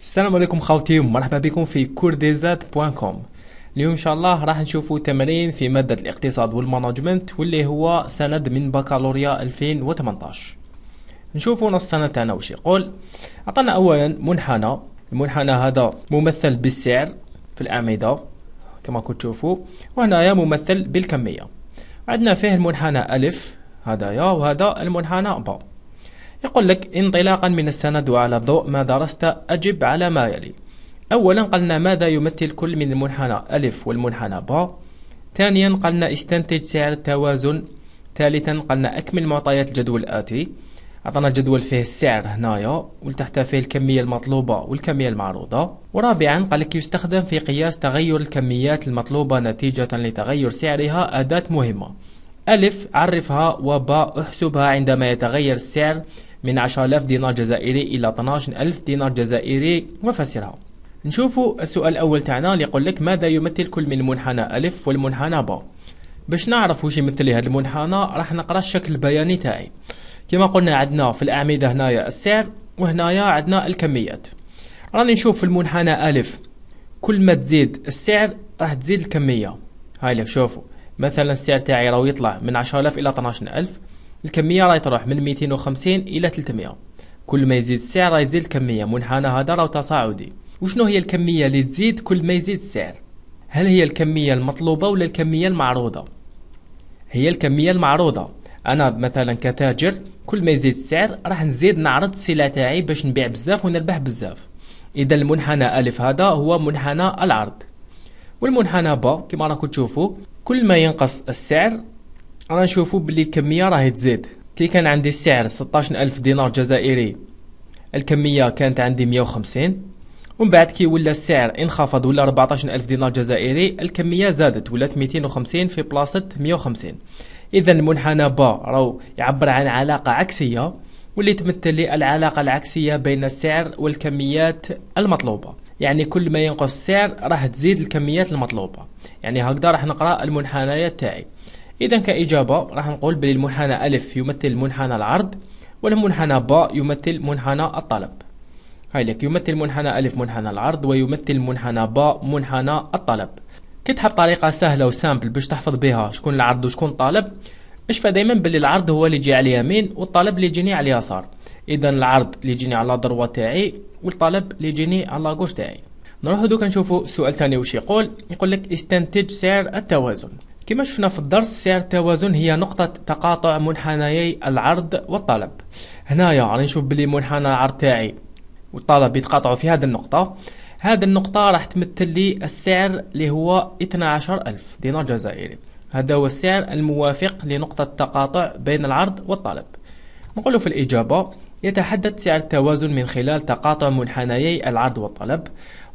السلام عليكم خاوتي ومرحبا بكم في كورديزات بوان كوم اليوم ان شاء الله راح نشوفوا تمرين في مادة الاقتصاد والمانجمنت واللي هو سند من بكالوريا 2018 نشوفوا نص السند تاعنا وش يقول عطانا اولا منحنى المنحنى هذا ممثل بالسعر في الأعمدة كما كنت تشوفوا وهنايا ممثل بالكمية عندنا فيه المنحنى ألف هدايا وهذا المنحنى باء يقول لك انطلاقا من السند وعلى ضوء ما درست أجب على ما يلي أولا قلنا ماذا يمثل كل من المنحنى ألف والمنحنى با ثانيا قلنا استنتج سعر التوازن ثالثا قلنا أكمل معطيات الجدول الآتي عطانا جدول فيه السعر هنايا والتحت فيه الكمية المطلوبة والكمية المعروضة ورابعا قال لك يستخدم في قياس تغير الكميات المطلوبة نتيجة لتغير سعرها أداة مهمة ألف عرفها وباء احسبها عندما يتغير السعر من 10000 دينار جزائري إلى 12000 دينار جزائري وفسرها نشوفوا السؤال الأول تاعنا اللي يقول لك ماذا يمثل كل من المنحنى ألف والمنحنى با باش نعرف واش يمثل لي هذا المنحنى راح نقرا الشكل البياني تاعي كما قلنا عندنا في الأعمدة هنايا السعر وهنايا عندنا الكميات راني نشوف في المنحنى ألف كل ما تزيد السعر راح تزيد الكمية هاي لك شوفوا مثلا السعر تاعي راهو يطلع من 10000 إلى 12000 الكميه راهي تروح من 250 الى 300 كل ما يزيد السعر راهي تزيد الكميه منحنى هذا راهو تصاعدي وشنو هي الكميه اللي تزيد كل ما يزيد السعر هل هي الكميه المطلوبه ولا الكميه المعروضه هي الكميه المعروضه انا مثلا كتاجر كل ما يزيد السعر راح نزيد نعرض السلع تاعي باش نبيع بزاف ونربح بزاف اذا المنحنى الف هذا هو منحنى العرض والمنحنى ب كما راكم تشوفوا كل ما ينقص السعر رانا نشوفو بلي الكميه راهي تزيد كي كان عندي السعر 16000 دينار جزائري الكميه كانت عندي 150 ومن بعد كي ولا السعر انخفض ولا 14000 دينار جزائري الكميه زادت ولات 250 في بلاصه 150 اذا المنحنى ب راهو يعبر عن علاقه عكسيه واللي تمثل لي العلاقه العكسيه بين السعر والكميات المطلوبه يعني كل ما ينقص السعر راح تزيد الكميات المطلوبه يعني هكذا راح نقرا المنحنيات تاعي إذا كإجابة راح نقول بلي المنحنى ألف يمثل منحنى العرض والمنحنى باء يمثل منحنى الطلب هاي لك يمثل منحنى ألف منحنى العرض ويمثل منحنى باء منحنى الطلب كي تحب طريقة سهلة وسامبل باش تحفظ بها شكون العرض وشكون الطلب اشفى دايما بلي العرض هو اللي يجي على اليمين والطلب اللي يجيني على اليسار اذا العرض اللي يجيني على دروا تاعي والطلب اللي يجيني على غوش تاعي نروحو دوكا نشوفو سؤال ثاني واش يقول يقول لك استنتج سعر التوازن كما شفنا في الدرس سعر التوازن هي نقطة تقاطع منحنيي العرض والطلب هنايا راني نشوف بلي منحنى العرض تاعي والطلب يتقاطعوا في هذه النقطة هذه النقطة راح تمثل لي السعر اللي هو 12000 دينار جزائري هذا هو السعر الموافق لنقطة التقاطع بين العرض والطلب نقول في الإجابة يتحدد سعر التوازن من خلال تقاطع منحنيي العرض والطلب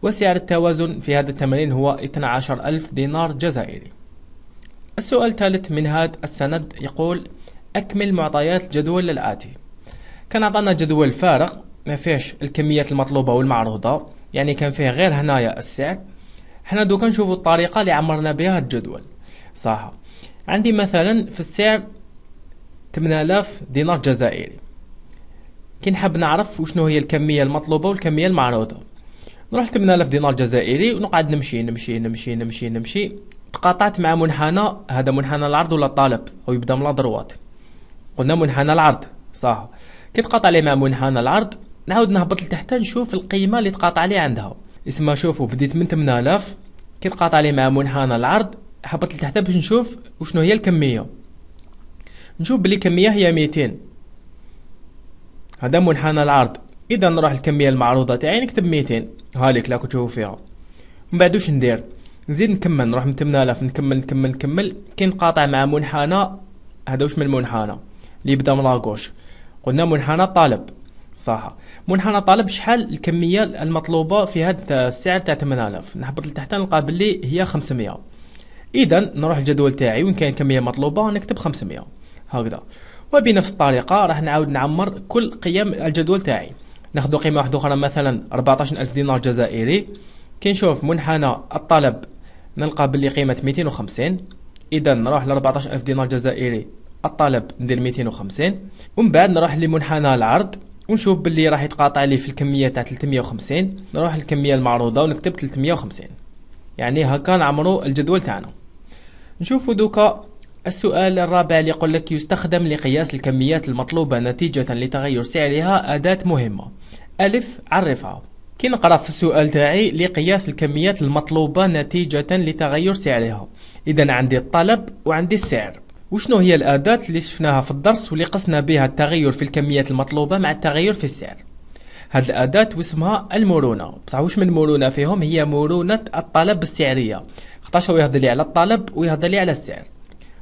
وسعر التوازن في هذا التمرين هو 12000 دينار جزائري السؤال الثالث من هذا السند يقول أكمل معطيات الجدول الآتي كان عطانا جدول فارغ ما فيهش الكميات المطلوبة والمعروضة يعني كان فيه غير هنايا السعر حنا دوكا نشوفوا الطريقة اللي عمرنا بها الجدول صح عندي مثلا في السعر 8000 دينار جزائري كي نحب نعرف وشنو هي الكمية المطلوبة والكمية المعروضة نروح 8000 دينار جزائري ونقعد نمشي نمشي نمشي نمشي نمشي تقاطعت مع منحنى هذا منحنى العرض ولا الطالب او يبدا من دروات قلنا منحنى العرض صح كي تقاطع لي مع منحنى العرض نعاود نهبط لتحت نشوف القيمه اللي تقاطع لي عندها اسمها شوفوا بديت من 8000 كي تقاطع لي مع منحنى العرض هبط لتحت باش نشوف وشنو هي الكميه نشوف بلي الكميه هي 200 هذا منحنى العرض اذا نروح الكميه المعروضه تاعي نكتب 200 هاليك لا كنت فيها من بعد واش ندير نزيد نكمل نروح من 8000 نكمل نكمل نكمل كي نقاطع مع منحنى هذا واش من منحنى اللي يبدا من لاكوش قلنا منحنى طالب صح منحنى طالب شحال الكميه المطلوبه في هذا السعر تاع 8000 نهبط لتحت نلقى باللي هي 500 اذا نروح الجدول تاعي وين كاين الكميه المطلوبه نكتب 500 هكذا وبنفس الطريقه راح نعاود نعمر كل قيم الجدول تاعي ناخذ قيمه واحده اخرى مثلا 14000 دينار جزائري كي نشوف منحنى الطلب نلقى باللي قيمة 250 اذا نروح ل 14000 دينار جزائري الطلب ندير 250 ومن بعد نروح لمنحنى العرض ونشوف باللي راح يتقاطع لي في الكميه تاع 350 نروح للكميه المعروضه ونكتب 350 يعني هكا نعمرو الجدول تاعنا نشوفو دوكا السؤال الرابع اللي يقول لك يستخدم لقياس الكميات المطلوبة نتيجة لتغير سعرها أداة مهمة ألف عرفها كي نقرا في السؤال تاعي لقياس الكميات المطلوبه نتيجه لتغير سعرها اذا عندي الطلب وعندي السعر وشنو هي الاداه اللي شفناها في الدرس واللي قسنا بها التغير في الكميات المطلوبه مع التغير في السعر هاد الاداه واسمها المرونه بصح واش من مرونه فيهم هي مرونه الطلب السعريه خطاش هو يهضر لي على الطلب ويهضر لي على السعر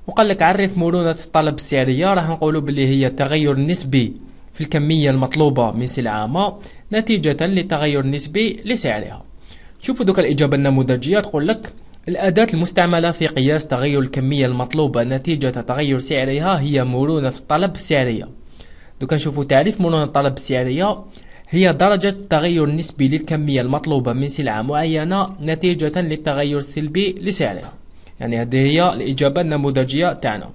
وقال لك عرف مرونة الطلب السعرية راح نقولوا باللي هي التغير النسبي في الكمية المطلوبة من سلعة ما نتيجة لتغير نسبي لسعرها شوفوا دوك الإجابة النموذجية تقول لك الأداة المستعملة في قياس تغير الكمية المطلوبة نتيجة تغير سعرها هي مرونة الطلب السعرية دوك نشوفوا تعريف مرونة الطلب السعرية هي درجة التغير النسبي للكمية المطلوبة من سلعة معينة نتيجة للتغير السلبي لسعرها يعني هذه هي الإجابة النموذجية تاعنا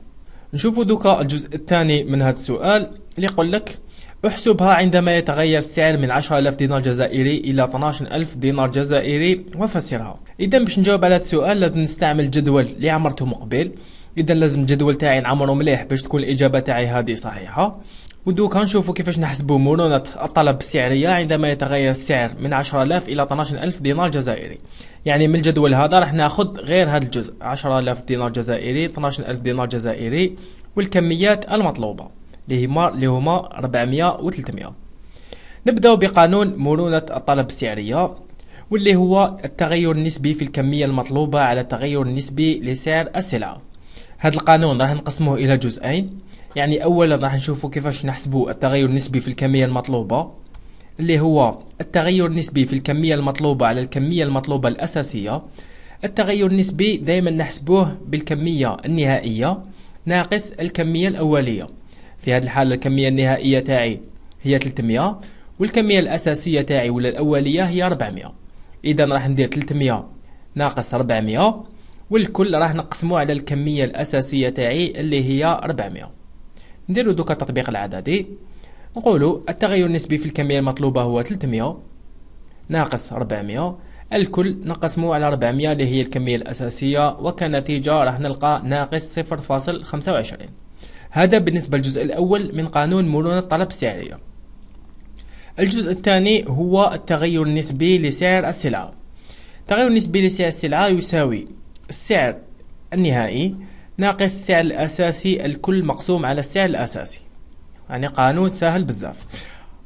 نشوفوا دوكا الجزء الثاني من هذا السؤال اللي يقول لك احسبها عندما يتغير السعر من 10000 دينار جزائري إلى 12000 دينار جزائري وفسرها إذا باش نجاوب على هذا السؤال لازم نستعمل جدول اللي عمرته مقبل إذا لازم الجدول تاعي نعمرو مليح باش تكون الإجابة تاعي هذه صحيحة ودوكا نشوفوا كيفاش نحسبوا مرونة الطلب السعرية عندما يتغير السعر من 10000 إلى 12000 دينار جزائري يعني من الجدول هذا راح ناخذ غير هذا الجزء 10000 دينار جزائري 12000 دينار جزائري والكميات المطلوبة اللي هما اللي هما 400 و 300 نبداو بقانون مرونة الطلب السعرية واللي هو التغير النسبي في الكمية المطلوبة على التغير النسبي لسعر السلعة هذا القانون راح نقسموه الى جزئين يعني اولا راح نشوفوا كيفاش نحسبوا التغير النسبي في الكمية المطلوبة اللي هو التغير النسبي في الكمية المطلوبة على الكمية المطلوبة الأساسية التغير النسبي دائما نحسبوه بالكمية النهائية ناقص الكمية الأولية في هذه الحالة الكمية النهائية تاعي هي 300 والكمية الأساسية تاعي ولا الأولية هي 400 إذا راح ندير 300 ناقص 400 والكل راح نقسمه على الكمية الأساسية تاعي اللي هي 400 نديرو دوكا التطبيق العددي نقولوا التغير النسبي في الكمية المطلوبة هو 300 ناقص 400 الكل نقسمه على 400 اللي هي الكمية الأساسية وكنتيجة راح نلقى ناقص 0.25 هذا بالنسبة للجزء الأول من قانون مرونة الطلب السعرية الجزء الثاني هو التغير النسبي لسعر السلعة التغير النسبي لسعر السلعة يساوي السعر النهائي ناقص السعر الأساسي الكل مقسوم على السعر الأساسي يعني قانون سهل بزاف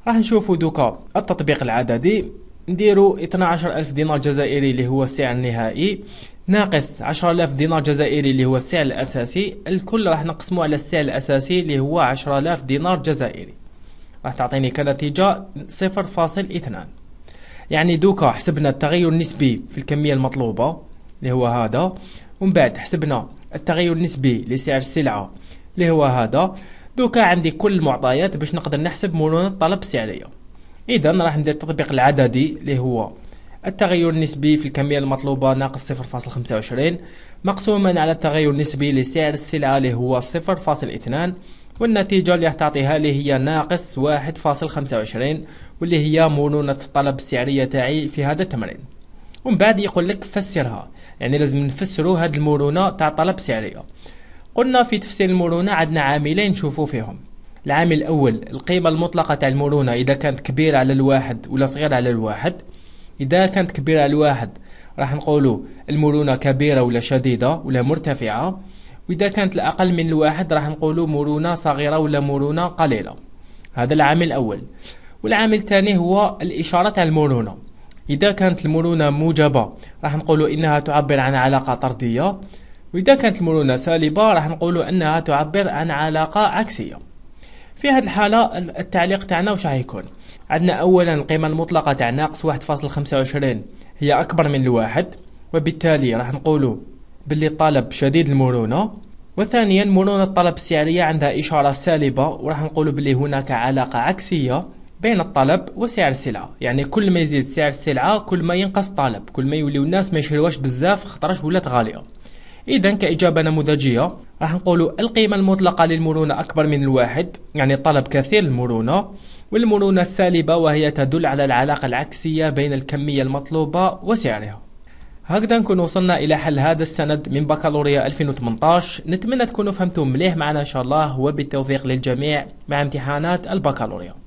راح نشوفوا دوكا التطبيق العددي نديرو 12000 دينار جزائري اللي هو السعر النهائي ناقص 10000 دينار جزائري اللي هو السعر الاساسي الكل راح نقسمو على السعر الاساسي اللي هو 10000 دينار جزائري راح تعطيني كنتيجة 0.2 يعني دوكا حسبنا التغير النسبي في الكمية المطلوبة اللي هو هذا ومن بعد حسبنا التغير النسبي لسعر السلعة اللي هو هذا دوكا عندي كل المعطيات باش نقدر نحسب مرونة الطلب السعرية اذا راح ندير التطبيق العددي اللي هو التغير النسبي في الكمية المطلوبة ناقص 0.25 مقسوما على التغير النسبي لسعر السلعة اللي هو 0.2 والنتيجة اللي تعطيها اللي هي ناقص 1.25 واللي هي مرونة الطلب السعرية تاعي في هذا التمرين ومن بعد يقول لك فسرها يعني لازم نفسروا هاد المرونة تاع طلب سعرية قلنا في تفسير المرونة عندنا عاملين نشوفوا فيهم العامل الأول القيمة المطلقة تاع المرونة إذا كانت كبيرة على الواحد ولا صغيرة على الواحد إذا كانت كبيرة على الواحد راح نقولو المرونة كبيرة ولا شديدة ولا مرتفعة وإذا كانت الأقل من الواحد راح نقولو مرونة صغيرة ولا مرونة قليلة هذا العامل الأول والعامل الثاني هو الإشارة تاع المرونة إذا كانت المرونة موجبة راح نقولو إنها تعبر عن علاقة طردية وإذا كانت المرونة سالبة راح نقولو أنها تعبر عن علاقة عكسية في هذه الحاله التعليق تاعنا واش غيكون عندنا اولا القيمه المطلقه تاع ناقص 1.25 هي اكبر من الواحد وبالتالي راح نقولوا باللي الطلب شديد المرونه وثانيا مرونة الطلب السعرية عندها إشارة سالبة وراح نقولوا باللي هناك علاقة عكسية بين الطلب وسعر السلعة يعني كل ما يزيد سعر السلعة كل ما ينقص الطلب كل ما يوليو الناس ما يشريوهاش بزاف خطرش ولات غالية إذا كإجابة نموذجية راح نقولوا القيمة المطلقة للمرونة أكبر من الواحد يعني الطلب كثير المرونة والمرونة السالبة وهي تدل على العلاقة العكسية بين الكمية المطلوبة وسعرها هكذا نكون وصلنا إلى حل هذا السند من بكالوريا 2018 نتمنى تكونوا فهمتم مليح معنا إن شاء الله وبالتوفيق للجميع مع امتحانات البكالوريا